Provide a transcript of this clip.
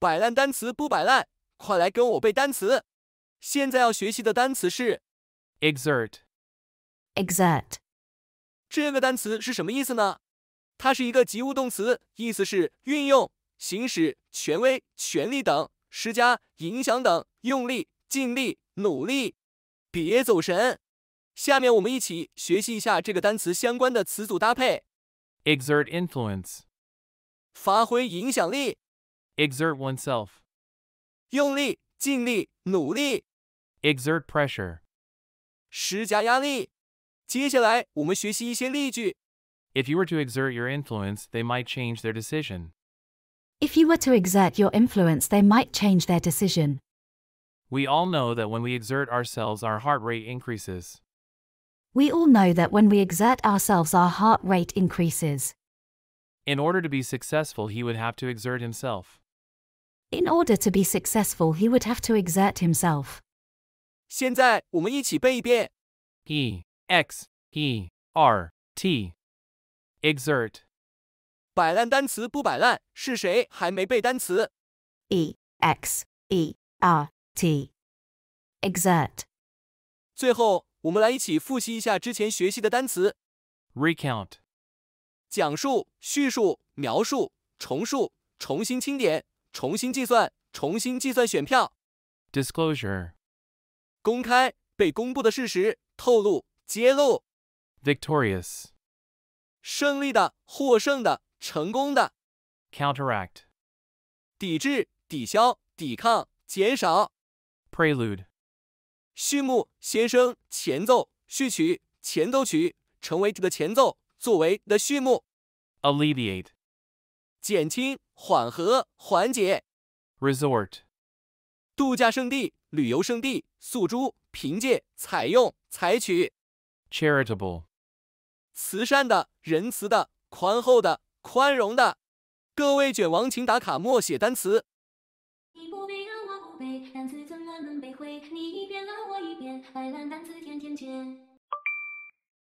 摆烂单词不摆烂，快来跟我背单词！现在要学习的单词是 exert。exert 这个单词是什么意思呢？它是一个及物动词，意思是运用、行使权威、权力等，施加影响等，用力、尽力、努力。别走神，下面我们一起学习一下这个单词相关的词组搭配。exert influence 发挥影响力。exert oneself. Exert pressure. 施加压力。接下来我们学习一些例句。If you were to exert your influence, they might change their decision. If you were to exert your influence, they might change their decision. We all know that when we exert ourselves, our heart rate increases. We all know that when we exert ourselves, our heart rate increases. In order to be successful, he would have to exert himself. In order to be successful, he would have to exert himself. 现在我们一起背一遍。E X E R T exert 摆烂单词不摆烂，是谁还没背单词？E X E R T exert 最后，我们来一起复习一下之前学习的单词：recount 讲述、叙述、描述、重述、重新清点。重新计算，重新计算选票。Disclosure，公开，被公布的事实，透露，揭露。Victorious，胜利的，获胜的，成功的。Counteract，抵制，抵消，抵抗，减少。Prelude，序幕，先声，前奏，序曲，前奏曲，成为这个前奏，作为的序幕。Alleviate。减轻、缓和、缓解。Resort，度假胜地、旅游胜地。宿诸、凭借、采用、采取。Charitable，慈善的、仁慈的、宽厚的、宽容的。各位卷王，请打卡默写单词。